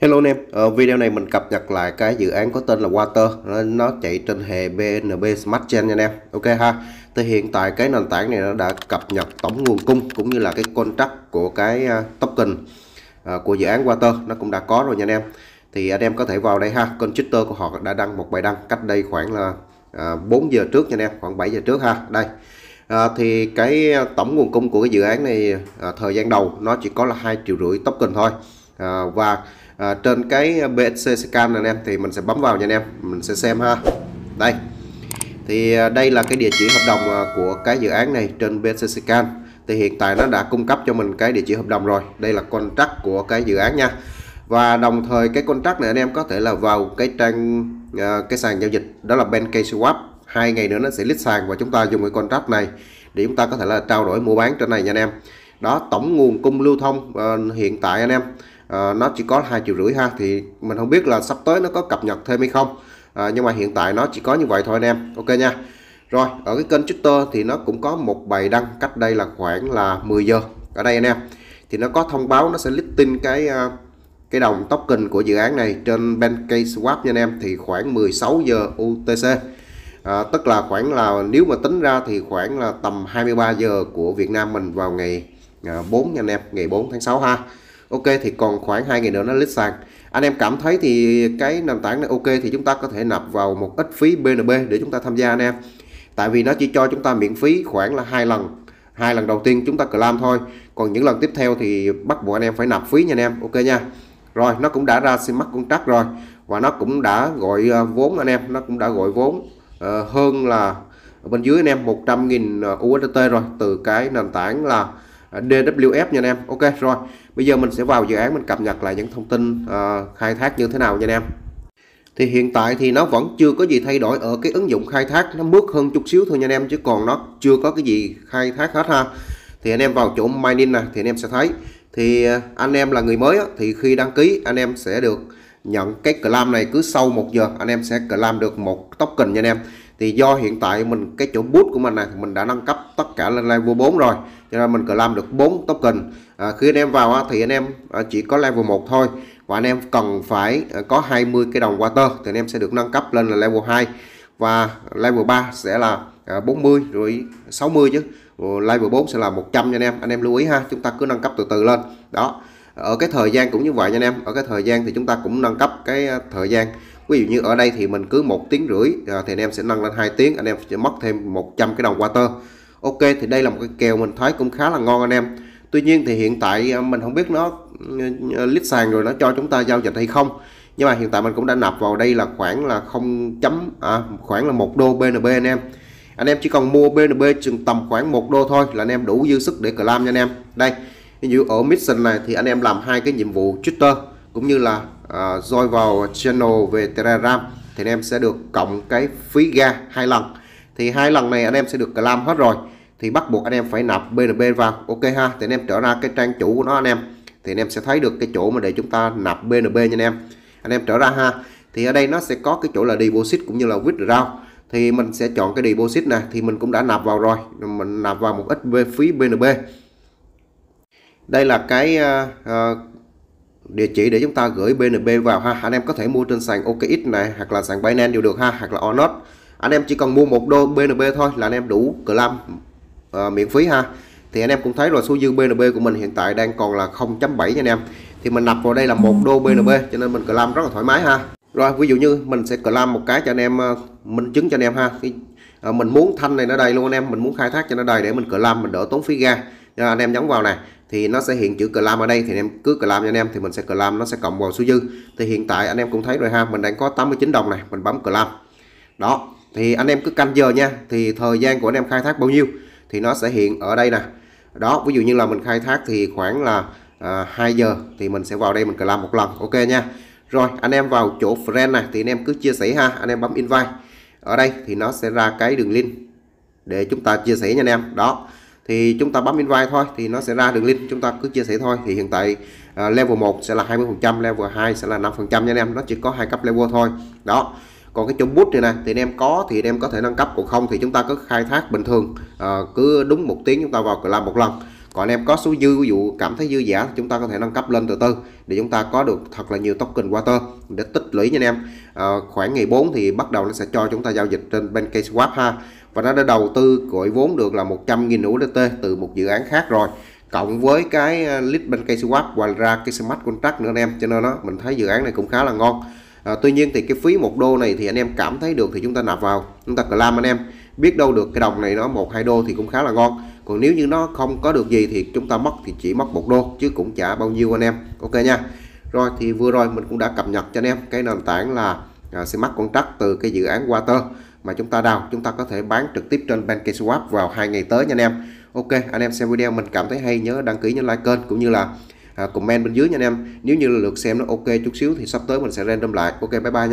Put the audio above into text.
Hello anh em, ở video này mình cập nhật lại cái dự án có tên là Water Nó, nó chạy trên hệ BNB Smart Chain nha anh em Ok ha Thì hiện tại cái nền tảng này nó đã cập nhật tổng nguồn cung cũng như là cái contract của cái à, token à, của dự án Water Nó cũng đã có rồi nha anh em Thì anh em có thể vào đây ha Contributor của họ đã đăng một bài đăng cách đây khoảng là 4 à, giờ trước nha anh em Khoảng 7 giờ trước ha Đây À, thì cái tổng nguồn cung của cái dự án này à, thời gian đầu nó chỉ có là hai triệu rưỡi token thôi Ờ, và ờ, trên cái BSC scan này anh em thì mình sẽ bấm vào nha anh em mình sẽ xem ha đây thì ờ, đây là cái địa chỉ hợp đồng của cái dự án này trên BSC scan thì hiện tại nó đã cung cấp cho mình cái địa chỉ hợp đồng rồi đây là contract của cái dự án nha và đồng thời cái contract này anh em có thể là vào cái trang cái sàn giao dịch đó là Benkei Swap hai ngày nữa nó sẽ list sàn và chúng ta dùng cái contract này để chúng ta có thể là trao đổi mua bán trên này nha anh em đó tổng nguồn cung lưu thông uh, hiện tại anh em Ờ, nó chỉ có hai triệu rưỡi ha thì mình không biết là sắp tới nó có cập nhật thêm hay không à, nhưng mà hiện tại nó chỉ có như vậy thôi anh em ok nha rồi ở cái kênh Twitter thì nó cũng có một bài đăng cách đây là khoảng là 10 giờ ở đây anh em thì nó có thông báo nó sẽ listing cái ờ, cái đồng token của dự án này trên Swap nha anh em thì khoảng 16 giờ UTC à, tức là khoảng là nếu mà tính ra thì khoảng là tầm 23 giờ của Việt Nam mình vào ngày 4 nha anh em ngày 4 tháng 6 ha ok thì còn khoảng hai ngày nữa nó list sàn anh em cảm thấy thì cái nền tảng này ok thì chúng ta có thể nạp vào một ít phí BNB để chúng ta tham gia anh em tại vì nó chỉ cho chúng ta miễn phí khoảng là hai lần hai lần đầu tiên chúng ta làm thôi còn những lần tiếp theo thì bắt buộc anh em phải nạp phí nha anh em ok nha rồi nó cũng đã ra sim mắt con trắc rồi và nó cũng đã gọi ờ, vốn anh em nó cũng đã gọi vốn ờ, hơn là ở bên dưới anh em 100.000 ờ, USDT rồi từ cái nền tảng là DWF nha anh em Ok rồi bây giờ mình sẽ vào dự án mình cập nhật lại những thông tin uh, khai thác như thế nào nha anh em thì hiện tại thì nó vẫn chưa có gì thay đổi ở cái ứng dụng khai thác nó bước hơn chút xíu thôi nha anh em chứ còn nó chưa có cái gì khai thác hết ha thì anh em vào chỗ mining nè thì anh em sẽ thấy thì ờ, anh em là người mới á, thì khi đăng ký anh em sẽ được nhận cái claim này cứ sau một giờ anh em sẽ claim được một token nha anh em thì do hiện tại mình cái chỗ bút của mình này mình đã nâng cấp tất cả lên level 4 rồi cho nên mình cứ làm được 4 token à, khi anh em vào thì anh em à, chỉ có level 1 thôi và anh em cần phải à, có 20 cái đồng water thì anh em sẽ được nâng cấp lên là level 2 và level 3 sẽ là 40 à, rồi 60 chứ level 4 sẽ là 100 cho anh em anh em lưu ý ha chúng ta cứ nâng cấp từ từ lên đó ở cái thời gian cũng như vậy nha anh em ở cái thời gian thì chúng ta cũng nâng cấp cái thời gian ví dụ như ở đây thì mình cứ một tiếng rưỡi à, thì anh em sẽ nâng lên hai tiếng anh em sẽ mất thêm 100 cái đồng water ok thì đây là một cái kèo mình thấy cũng khá là ngon anh em tuy nhiên thì hiện tại à, mình không biết nó à, lít sàn rồi nó cho chúng ta giao dịch hay không nhưng mà hiện tại mình cũng đã nạp vào đây là khoảng là 0 chấm à, khoảng là một đô BNB anh em anh em chỉ cần mua BNB chừng tầm khoảng một đô thôi là anh em đủ dư sức để clam nha anh em đây ví dụ ở mission này thì anh em làm hai cái nhiệm vụ Twitter cũng như là uh, à, join vào channel về Telegram thì anh em sẽ được cộng cái phí ga hai lần thì hai lần này anh em sẽ được claim hết rồi thì bắt buộc anh em phải nạp BNB vào ok ha thì anh em trở ra cái trang chủ của nó anh em thì anh em sẽ thấy được cái chỗ mà để chúng ta nạp BNB nha anh em anh em trở ra ha thì ở đây nó sẽ có cái chỗ là deposit cũng như là withdraw thì mình sẽ chọn cái deposit này thì mình cũng đã nạp vào rồi mình nạp vào một ít về phí BNB đây là cái uh, uh, địa chỉ để chúng ta gửi BNB vào ha anh em có thể mua trên sàn OKX này hoặc là sàn Binance đều được ha hoặc là Onot anh em chỉ cần mua một đô BNB thôi là anh em đủ clam uh, miễn phí ha thì anh em cũng thấy rồi số dư BNB của mình hiện tại đang còn là 0.7 nha anh em thì mình nạp vào đây là một đô BNB cho nên mình clam rất là thoải mái ha rồi ví dụ như mình sẽ clam một cái cho anh em ờ, minh chứng cho anh em ha khi à, ờ, mình muốn thanh này nó đầy luôn anh em mình muốn khai thác cho nó đầy để mình clam mình đỡ tốn phí ga nên anh em nhấn vào này thì nó sẽ hiện chữ clam ở đây thì anh em cứ clam cho anh em thì mình sẽ clam nó sẽ cộng vào số dư. Thì hiện tại anh em cũng thấy rồi ha, mình đang có 89 đồng này, mình bấm clam. Đó, thì anh em cứ canh giờ nha, thì thời gian của anh em khai thác bao nhiêu thì nó sẽ hiện ở đây nè. Đó, ví dụ như là mình khai thác thì khoảng là à, 2 giờ thì mình sẽ vào đây mình clam một lần. Ok nha. Rồi, anh em vào chỗ friend này thì anh em cứ chia sẻ ha, anh em bấm invite. Ở đây thì nó sẽ ra cái đường link để chúng ta chia sẻ nha anh em. Đó thì chúng ta bấm invite thôi thì nó sẽ ra đường link chúng ta cứ chia sẻ thôi thì hiện tại uh, level 1 sẽ là 20 phần trăm level 2 sẽ là 5 phần trăm nha anh em nó chỉ có hai cấp level thôi đó còn cái chung bút này nè thì anh em có thì anh em có thể nâng cấp còn không thì chúng ta cứ khai thác bình thường à, cứ đúng một tiếng chúng ta vào làm một lần còn anh em có số dư ví dụ cảm thấy dư giả thì chúng ta có thể nâng cấp lên từ từ để chúng ta có được thật là nhiều token water để tích lũy nha anh em à, khoảng ngày 4 thì bắt đầu nó sẽ cho chúng ta giao dịch trên bên case swap ha và nó đã đầu tư gọi vốn được là 100.000 USD từ một dự án khác rồi cộng với cái ờ, lít bên cây swap và ra cái smart contract nữa anh em cho nên nó mình thấy dự án này cũng khá là ngon à, tuy nhiên thì cái phí một đô này thì anh em cảm thấy được thì chúng ta nạp vào chúng ta làm anh em biết đâu được cái đồng này nó một hai đô thì cũng khá là ngon còn nếu như nó không có được gì thì chúng ta mất thì chỉ mất một đô chứ cũng chả bao nhiêu anh em ok nha rồi thì vừa rồi mình cũng đã cập nhật cho anh em cái nền tảng là uh, smart contract từ cái dự án water mà chúng ta đào chúng ta có thể bán trực tiếp trên PancakeSwap vào hai ngày tới nha anh em ok anh em xem video mình cảm thấy hay nhớ đăng ký nhấn like kênh cũng như là à, comment bên dưới nha anh em nếu như là lượt xem nó ok chút xíu thì sắp tới mình sẽ random lại ok bye bye nha.